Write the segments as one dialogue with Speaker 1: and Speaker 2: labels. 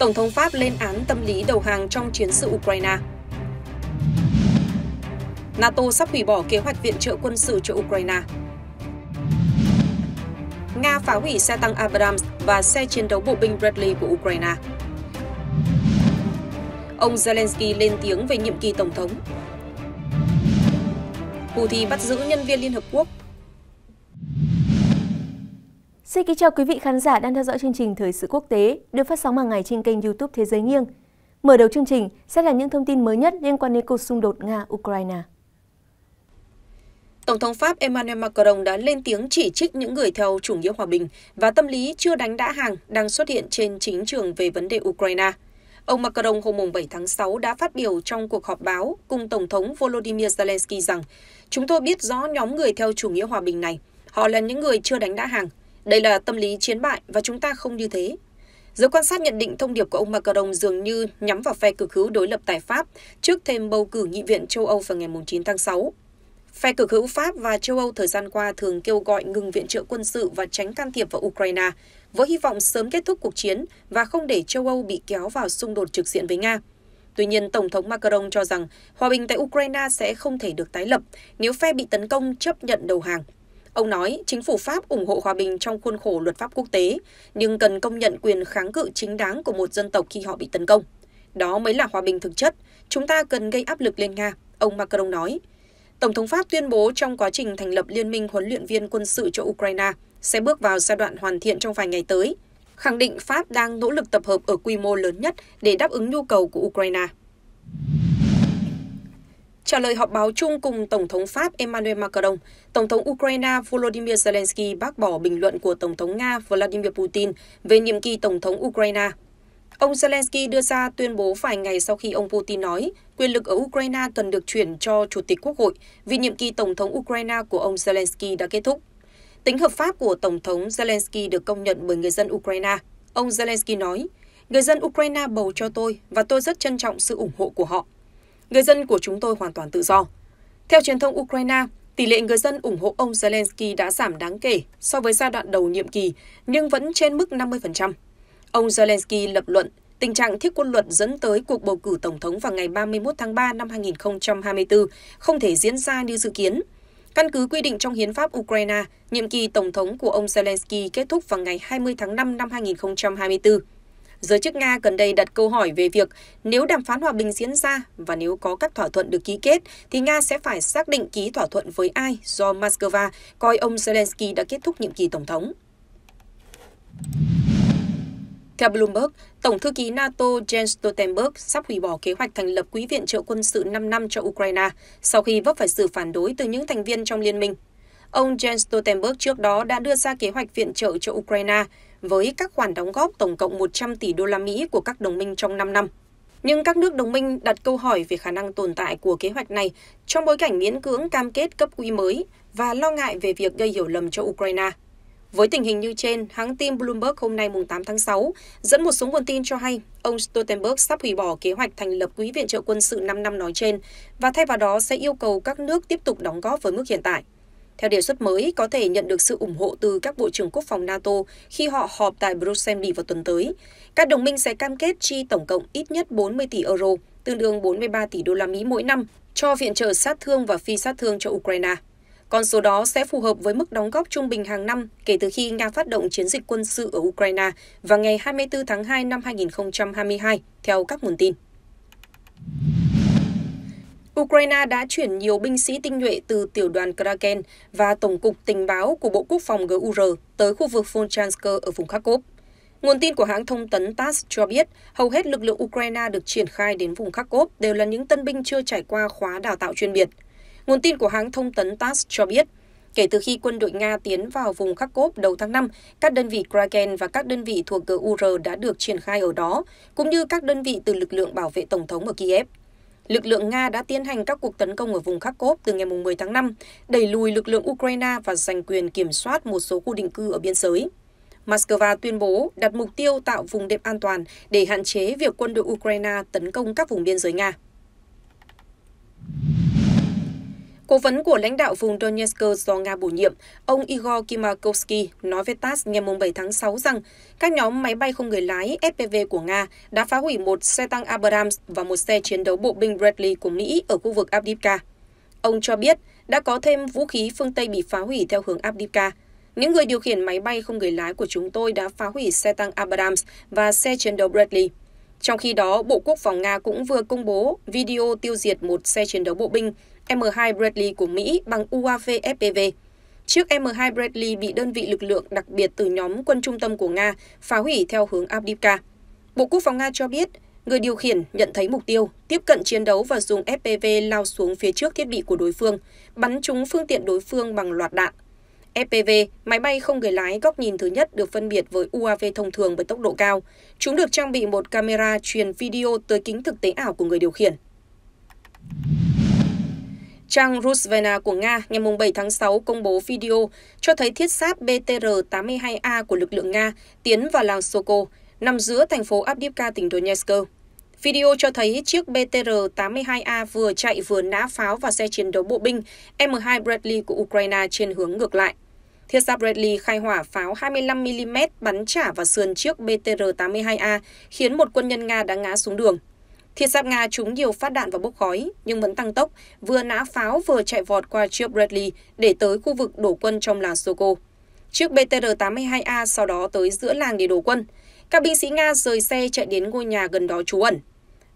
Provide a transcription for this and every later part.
Speaker 1: Tổng thống Pháp lên án tâm lý đầu hàng trong chiến sự Ukraine. NATO sắp hủy bỏ kế hoạch viện trợ quân sự cho Ukraine. Nga phá hủy xe tăng Abrams và xe chiến đấu bộ binh Bradley của Ukraine. Ông Zelensky lên tiếng về nhiệm kỳ tổng thống. Houthi bắt giữ nhân viên Liên Hợp Quốc Xin kính chào quý vị khán giả đang theo dõi chương trình Thời sự quốc tế được phát sóng hàng ngày trên kênh YouTube Thế giới nghiêng. Mở đầu chương trình sẽ là những thông tin mới nhất liên quan đến cuộc xung đột Nga-Ukraine. Tổng thống Pháp Emmanuel Macron đã lên tiếng chỉ trích những người theo chủ nghĩa hòa bình và tâm lý chưa đánh đã hàng đang xuất hiện trên chính trường về vấn đề Ukraine. Ông Macron hôm 7 tháng 6 đã phát biểu trong cuộc họp báo cùng Tổng thống Volodymyr Zelensky rằng Chúng tôi biết rõ nhóm người theo chủ nghĩa hòa bình này. Họ là những người chưa đánh đã hàng đây là tâm lý chiến bại và chúng ta không như thế. Giới quan sát nhận định thông điệp của ông Macron dường như nhắm vào phe cực hữu đối lập tại Pháp trước thêm bầu cử nghị viện châu Âu vào ngày 9 tháng 6. Phe cực hữu Pháp và châu Âu thời gian qua thường kêu gọi ngừng viện trợ quân sự và tránh can thiệp vào Ukraine, với hy vọng sớm kết thúc cuộc chiến và không để châu Âu bị kéo vào xung đột trực diện với Nga. Tuy nhiên, Tổng thống Macron cho rằng hòa bình tại Ukraine sẽ không thể được tái lập nếu phe bị tấn công chấp nhận đầu hàng Ông nói chính phủ Pháp ủng hộ hòa bình trong khuôn khổ luật pháp quốc tế, nhưng cần công nhận quyền kháng cự chính đáng của một dân tộc khi họ bị tấn công. Đó mới là hòa bình thực chất. Chúng ta cần gây áp lực lên Nga, ông Macron nói. Tổng thống Pháp tuyên bố trong quá trình thành lập Liên minh huấn luyện viên quân sự cho Ukraine sẽ bước vào giai đoạn hoàn thiện trong vài ngày tới, khẳng định Pháp đang nỗ lực tập hợp ở quy mô lớn nhất để đáp ứng nhu cầu của Ukraine. Trả lời họp báo chung cùng Tổng thống Pháp Emmanuel Macron, Tổng thống Ukraine Volodymyr Zelensky bác bỏ bình luận của Tổng thống Nga Vladimir Putin về nhiệm kỳ Tổng thống Ukraine. Ông Zelensky đưa ra tuyên bố vài ngày sau khi ông Putin nói quyền lực ở Ukraine cần được chuyển cho Chủ tịch Quốc hội vì nhiệm kỳ Tổng thống Ukraine của ông Zelensky đã kết thúc. Tính hợp pháp của Tổng thống Zelensky được công nhận bởi người dân Ukraine. Ông Zelensky nói, người dân Ukraine bầu cho tôi và tôi rất trân trọng sự ủng hộ của họ người dân của chúng tôi hoàn toàn tự do. Theo truyền thông Ukraine, tỷ lệ người dân ủng hộ ông Zelensky đã giảm đáng kể so với giai đoạn đầu nhiệm kỳ, nhưng vẫn trên mức 50%. Ông Zelensky lập luận tình trạng thiết quân luật dẫn tới cuộc bầu cử tổng thống vào ngày 31 tháng 3 năm 2024 không thể diễn ra như dự kiến. Căn cứ quy định trong hiến pháp Ukraine, nhiệm kỳ tổng thống của ông Zelensky kết thúc vào ngày 20 tháng 5 năm 2024 giới chức nga gần đây đặt câu hỏi về việc nếu đàm phán hòa bình diễn ra và nếu có các thỏa thuận được ký kết thì nga sẽ phải xác định ký thỏa thuận với ai do moscow coi ông zelensky đã kết thúc nhiệm kỳ tổng thống theo Bloomberg, Tổng thư ký NATO Jens Stoltenberg sắp hủy bỏ kế hoạch thành lập Quỹ viện trợ quân sự 5 năm cho Ukraine sau khi vấp phải sự phản đối từ những thành viên trong liên minh. Ông Jens Stoltenberg trước đó đã đưa ra kế hoạch viện trợ cho Ukraine với các khoản đóng góp tổng cộng 100 tỷ đô la Mỹ của các đồng minh trong 5 năm. Nhưng các nước đồng minh đặt câu hỏi về khả năng tồn tại của kế hoạch này trong bối cảnh miễn cưỡng cam kết cấp quỹ mới và lo ngại về việc gây hiểu lầm cho Ukraine. Với tình hình như trên, hãng tin Bloomberg hôm nay 8 tháng 6 dẫn một số nguồn tin cho hay ông Stoltenberg sắp hủy bỏ kế hoạch thành lập quỹ viện trợ quân sự 5 năm nói trên và thay vào đó sẽ yêu cầu các nước tiếp tục đóng góp với mức hiện tại. Theo đề xuất mới, có thể nhận được sự ủng hộ từ các bộ trưởng quốc phòng NATO khi họ họp tại Bruxelles vào tuần tới. Các đồng minh sẽ cam kết chi tổng cộng ít nhất 40 tỷ euro, tương đương 43 tỷ đô la Mỹ mỗi năm, cho viện trợ sát thương và phi sát thương cho Ukraine. Con số đó sẽ phù hợp với mức đóng góp trung bình hàng năm kể từ khi Nga phát động chiến dịch quân sự ở Ukraine vào ngày 24 tháng 2 năm 2022, theo các nguồn tin ukraine đã chuyển nhiều binh sĩ tinh nhuệ từ tiểu đoàn kraken và tổng cục tình báo của bộ quốc phòng gur tới khu vực volchansk ở vùng kharkov Nguồn tin của hãng thông tấn TASS cho biết, hầu hết lực lượng Ukraine được triển khai đến vùng Kharkov đều là những tân binh chưa trải qua khóa đào tạo chuyên biệt. Nguồn tin của hãng thông tấn TASS cho biết, kể từ khi quân đội Nga tiến vào vùng Kharkov đầu tháng 5, các đơn vị Kraken và các đơn vị thuộc GUR đã được triển khai ở đó, cũng như các đơn vị từ lực lượng bảo vệ Tổng thống ở Kiev lực lượng Nga đã tiến hành các cuộc tấn công ở vùng Kharkov từ ngày 10 tháng 5, đẩy lùi lực lượng Ukraine và giành quyền kiểm soát một số khu định cư ở biên giới. Moscow tuyên bố đặt mục tiêu tạo vùng đệm an toàn để hạn chế việc quân đội Ukraine tấn công các vùng biên giới Nga. Cố vấn của lãnh đạo vùng Donetsk do Nga bổ nhiệm, ông Igor Kimakovsky nói với TASS ngày 7 tháng 6 rằng các nhóm máy bay không người lái FPV của Nga đã phá hủy một xe tăng Abrams và một xe chiến đấu bộ binh Bradley của Mỹ ở khu vực Abdivka. Ông cho biết đã có thêm vũ khí phương Tây bị phá hủy theo hướng Abdivka. Những người điều khiển máy bay không người lái của chúng tôi đã phá hủy xe tăng Abrams và xe chiến đấu Bradley. Trong khi đó, Bộ Quốc phòng Nga cũng vừa công bố video tiêu diệt một xe chiến đấu bộ binh M2 Bradley của Mỹ bằng UAV FPV. Chiếc M2 Bradley bị đơn vị lực lượng đặc biệt từ nhóm quân trung tâm của Nga phá hủy theo hướng Abdivka. Bộ Quốc phòng Nga cho biết, người điều khiển nhận thấy mục tiêu, tiếp cận chiến đấu và dùng FPV lao xuống phía trước thiết bị của đối phương, bắn trúng phương tiện đối phương bằng loạt đạn. FPV, máy bay không người lái góc nhìn thứ nhất được phân biệt với UAV thông thường với tốc độ cao. Chúng được trang bị một camera truyền video tới kính thực tế ảo của người điều khiển. Trang Rusvena của Nga ngày 7 tháng 6 công bố video cho thấy thiết sát BTR-82A của lực lượng Nga tiến vào làng Soko, nằm giữa thành phố Avdiivka, tỉnh Donetsk. Video cho thấy chiếc BTR-82A vừa chạy vừa nã pháo vào xe chiến đấu bộ binh M2 Bradley của Ukraine trên hướng ngược lại. Thiết giáp Bradley khai hỏa pháo 25mm bắn trả vào sườn chiếc BTR-82A, khiến một quân nhân Nga đã ngã xuống đường. Thiết sát Nga trúng nhiều phát đạn và bốc khói, nhưng vẫn tăng tốc, vừa nã pháo vừa chạy vọt qua chiếc Bradley để tới khu vực đổ quân trong làng Soko. Chiếc BTR-82A sau đó tới giữa làng để đổ quân. Các binh sĩ Nga rời xe chạy đến ngôi nhà gần đó trú ẩn.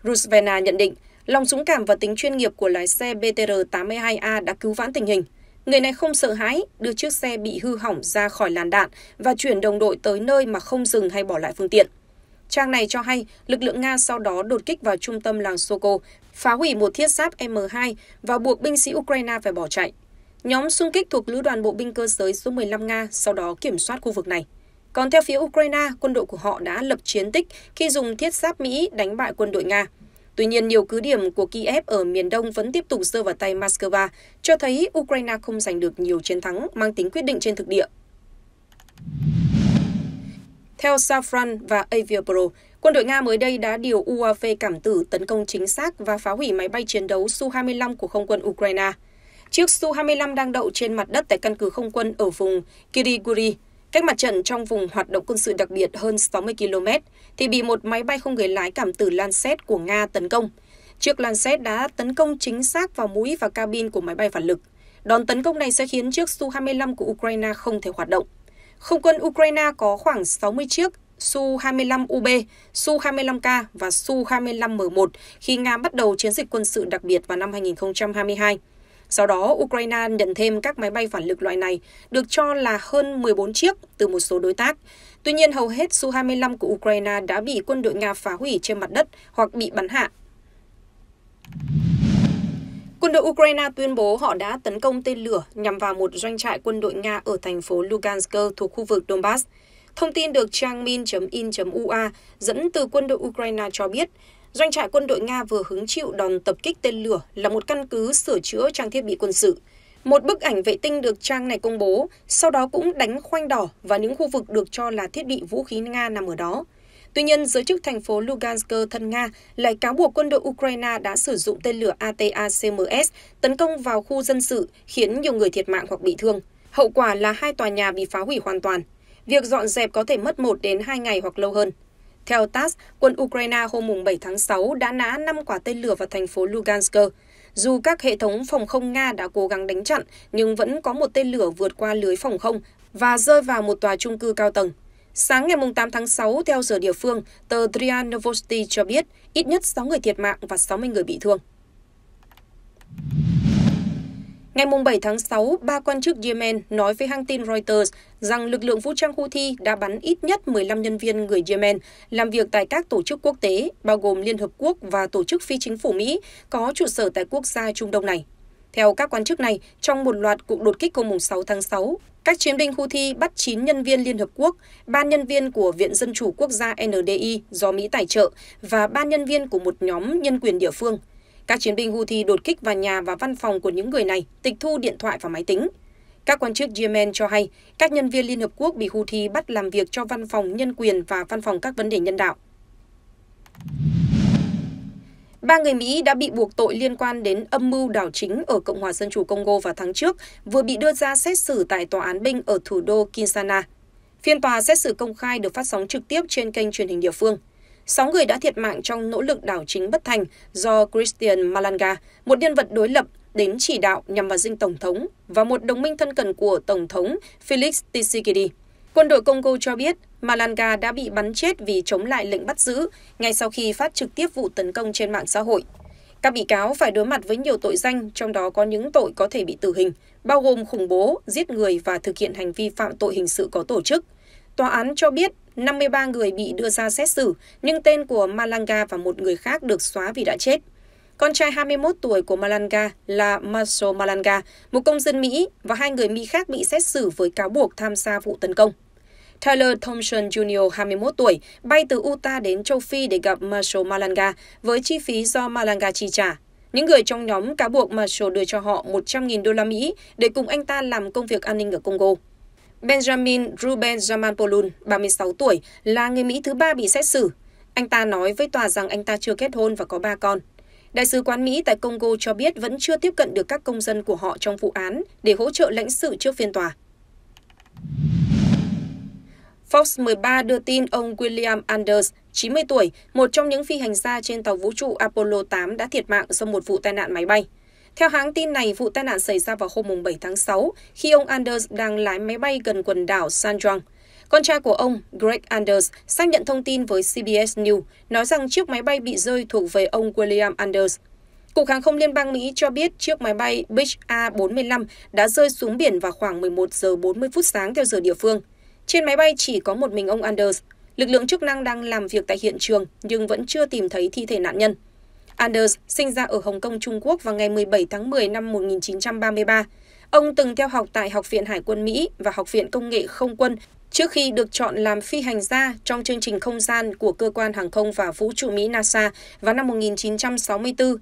Speaker 1: Rusvena nhận định, lòng dũng cảm và tính chuyên nghiệp của lái xe BTR-82A đã cứu vãn tình hình. Người này không sợ hãi, đưa chiếc xe bị hư hỏng ra khỏi làn đạn và chuyển đồng đội tới nơi mà không dừng hay bỏ lại phương tiện. Trang này cho hay lực lượng Nga sau đó đột kích vào trung tâm làng Soko, phá hủy một thiết giáp M2 và buộc binh sĩ Ukraine phải bỏ chạy. Nhóm xung kích thuộc Lữ đoàn Bộ binh cơ giới số 15 Nga sau đó kiểm soát khu vực này. Còn theo phía Ukraine, quân đội của họ đã lập chiến tích khi dùng thiết giáp Mỹ đánh bại quân đội Nga. Tuy nhiên, nhiều cứ điểm của Kiev ở miền đông vẫn tiếp tục rơi vào tay Moscow, cho thấy Ukraine không giành được nhiều chiến thắng mang tính quyết định trên thực địa. Theo Safran và Aviapro, quân đội Nga mới đây đã điều UAV cảm tử tấn công chính xác và phá hủy máy bay chiến đấu Su-25 của không quân Ukraine. Chiếc Su-25 đang đậu trên mặt đất tại căn cứ không quân ở vùng Kiriguri, cách mặt trận trong vùng hoạt động quân sự đặc biệt hơn 60 km, thì bị một máy bay không người lái cảm tử Lancet của Nga tấn công. Chiếc Lancet đã tấn công chính xác vào mũi và cabin của máy bay phản lực. Đòn tấn công này sẽ khiến chiếc Su-25 của Ukraine không thể hoạt động. Không quân Ukraine có khoảng 60 chiếc Su-25UB, Su-25K và Su-25M1 khi Nga bắt đầu chiến dịch quân sự đặc biệt vào năm 2022. Sau đó, Ukraine nhận thêm các máy bay phản lực loại này, được cho là hơn 14 chiếc từ một số đối tác. Tuy nhiên, hầu hết Su-25 của Ukraine đã bị quân đội Nga phá hủy trên mặt đất hoặc bị bắn hạ. Quân đội Ukraine tuyên bố họ đã tấn công tên lửa nhằm vào một doanh trại quân đội Nga ở thành phố Lugansk thuộc khu vực Donbass. Thông tin được trang min.in.ua dẫn từ quân đội Ukraine cho biết, doanh trại quân đội Nga vừa hứng chịu đòn tập kích tên lửa là một căn cứ sửa chữa trang thiết bị quân sự. Một bức ảnh vệ tinh được trang này công bố, sau đó cũng đánh khoanh đỏ và những khu vực được cho là thiết bị vũ khí Nga nằm ở đó. Tuy nhiên, giới chức thành phố Lugansk thân Nga lại cáo buộc quân đội Ukraine đã sử dụng tên lửa ATACMS tấn công vào khu dân sự, khiến nhiều người thiệt mạng hoặc bị thương. Hậu quả là hai tòa nhà bị phá hủy hoàn toàn. Việc dọn dẹp có thể mất 1 đến 2 ngày hoặc lâu hơn. Theo TASS, quân Ukraine hôm 7 tháng 6 đã nã 5 quả tên lửa vào thành phố Lugansk. Dù các hệ thống phòng không Nga đã cố gắng đánh chặn, nhưng vẫn có một tên lửa vượt qua lưới phòng không và rơi vào một tòa trung cư cao tầng. Sáng ngày 8 tháng 6, theo giờ địa phương, tờ Trian Novosti cho biết ít nhất 6 người thiệt mạng và 60 người bị thương. Ngày 7 tháng 6, ba quan chức Yemen nói với hãng tin Reuters rằng lực lượng vũ trang Houthi đã bắn ít nhất 15 nhân viên người Yemen làm việc tại các tổ chức quốc tế, bao gồm Liên Hợp Quốc và Tổ chức Phi Chính phủ Mỹ có trụ sở tại quốc gia Trung Đông này. Theo các quan chức này, trong một loạt cuộc đột kích hôm 6 tháng 6, các chiến binh Houthi bắt chín nhân viên Liên Hợp Quốc, 3 nhân viên của Viện Dân Chủ Quốc gia NDI do Mỹ tài trợ và 3 nhân viên của một nhóm nhân quyền địa phương. Các chiến binh Houthi đột kích vào nhà và văn phòng của những người này, tịch thu điện thoại và máy tính. Các quan chức Yemen cho hay, các nhân viên Liên Hợp Quốc bị Houthi bắt làm việc cho văn phòng nhân quyền và văn phòng các vấn đề nhân đạo. Ba người Mỹ đã bị buộc tội liên quan đến âm mưu đảo chính ở Cộng hòa Dân chủ Congo vào tháng trước, vừa bị đưa ra xét xử tại tòa án binh ở thủ đô Kinshasa. Phiên tòa xét xử công khai được phát sóng trực tiếp trên kênh truyền hình địa phương. Sáu người đã thiệt mạng trong nỗ lực đảo chính bất thành do Christian Malanga, một nhân vật đối lập, đến chỉ đạo nhằm vào dinh Tổng thống và một đồng minh thân cận của Tổng thống Felix Tshisekedi. Quân đội Congo cho biết malanga đã bị bắn chết vì chống lại lệnh bắt giữ ngay sau khi phát trực tiếp vụ tấn công trên mạng xã hội các bị cáo phải đối mặt với nhiều tội danh trong đó có những tội có thể bị tử hình bao gồm khủng bố giết người và thực hiện hành vi phạm tội hình sự có tổ chức tòa án cho biết 53 người bị đưa ra xét xử, nhưng tên của Malanga và một người khác được xóa vì đã chết. Con trai 21 tuổi của Malanga là Marshall Malanga, một công dân Mỹ, và hai người Mỹ khác bị xét xử với cáo buộc tham gia vụ tấn công. Tyler Thompson Jr., 21 tuổi, bay từ Utah đến châu Phi để gặp Marshall Malanga với chi phí do Malanga chi trả. Những người trong nhóm cáo buộc Marshall đưa cho họ 100.000 đô la Mỹ để cùng anh ta làm công việc an ninh ở Congo. Benjamin Ruben Jamanpolun, 36 tuổi, là người Mỹ thứ ba bị xét xử. Anh ta nói với tòa rằng anh ta chưa kết hôn và có ba con. Đại sứ quán Mỹ tại Congo cho biết vẫn chưa tiếp cận được các công dân của họ trong vụ án để hỗ trợ lãnh sự trước phiên tòa. Fox 13 đưa tin ông William Anders, 90 tuổi, một trong những phi hành gia trên tàu vũ trụ Apollo 8 đã thiệt mạng do một vụ tai nạn máy bay. Theo hãng tin này, vụ tai nạn xảy ra vào hôm 7 tháng 6 khi ông Anders đang lái máy bay gần quần đảo San Juan. Con trai của ông, Greg Anders, xác nhận thông tin với CBS News, nói rằng chiếc máy bay bị rơi thuộc về ông William Anders. Cục Hàng không Liên bang Mỹ cho biết chiếc máy bay Beech A-45 đã rơi xuống biển vào khoảng 11 giờ 40 phút sáng theo giờ địa phương. Trên máy bay chỉ có một mình ông Anders. Lực lượng chức năng đang làm việc tại hiện trường nhưng vẫn chưa tìm thấy thi thể nạn nhân. Anders sinh ra ở Hồng Kông, Trung Quốc vào ngày 17 tháng 10 năm 1933. Ông từng theo học tại Học viện Hải quân Mỹ và Học viện Công nghệ Không quân trước khi được chọn làm phi hành gia trong chương trình không gian của cơ quan hàng không và vũ trụ Mỹ NASA vào năm 1964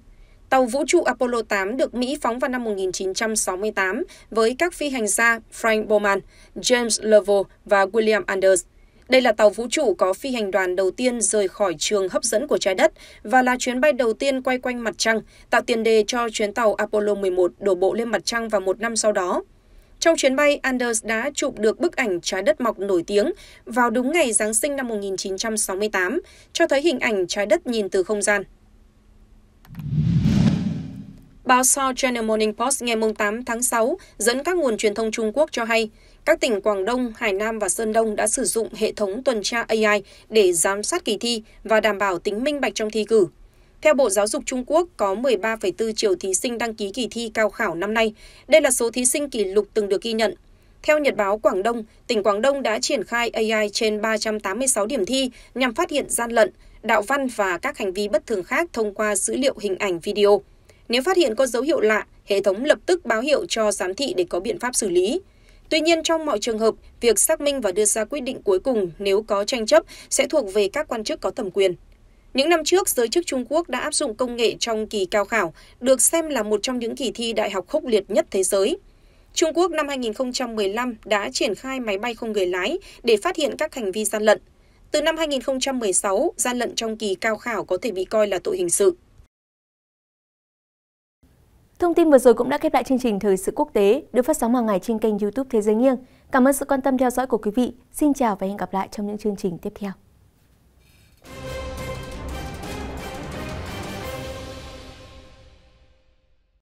Speaker 1: Tàu vũ trụ Apollo 8 được Mỹ phóng vào năm 1968 với các phi hành gia Frank Bowman, James Lovell và William Anders. Đây là tàu vũ trụ có phi hành đoàn đầu tiên rời khỏi trường hấp dẫn của trái đất và là chuyến bay đầu tiên quay quanh mặt trăng, tạo tiền đề cho chuyến tàu Apollo 11 đổ bộ lên mặt trăng vào một năm sau đó. Trong chuyến bay, Anders đã chụp được bức ảnh trái đất mọc nổi tiếng vào đúng ngày Giáng sinh năm 1968, cho thấy hình ảnh trái đất nhìn từ không gian. Báo South China Morning Post ngày 8 tháng 6 dẫn các nguồn truyền thông Trung Quốc cho hay, các tỉnh Quảng Đông, Hải Nam và Sơn Đông đã sử dụng hệ thống tuần tra AI để giám sát kỳ thi và đảm bảo tính minh bạch trong thi cử. Theo Bộ Giáo dục Trung Quốc, có 13,4 triệu thí sinh đăng ký kỳ thi cao khảo năm nay. Đây là số thí sinh kỷ lục từng được ghi nhận. Theo Nhật báo Quảng Đông, tỉnh Quảng Đông đã triển khai AI trên 386 điểm thi nhằm phát hiện gian lận, đạo văn và các hành vi bất thường khác thông qua dữ liệu hình ảnh video. Nếu phát hiện có dấu hiệu lạ, hệ thống lập tức báo hiệu cho giám thị để có biện pháp xử lý. Tuy nhiên trong mọi trường hợp, việc xác minh và đưa ra quyết định cuối cùng nếu có tranh chấp sẽ thuộc về các quan chức có thẩm quyền. Những năm trước, giới chức Trung Quốc đã áp dụng công nghệ trong kỳ cao khảo, được xem là một trong những kỳ thi đại học khốc liệt nhất thế giới. Trung Quốc năm 2015 đã triển khai máy bay không người lái để phát hiện các hành vi gian lận. Từ năm 2016, gian lận trong kỳ cao khảo có thể bị coi là tội hình sự. Thông tin vừa rồi cũng đã khép lại chương trình Thời sự quốc tế được phát sóng hàng ngày trên kênh YouTube Thế giới nghiêng. Cảm ơn sự quan tâm theo dõi của quý vị. Xin chào và hẹn gặp lại trong những chương trình tiếp theo.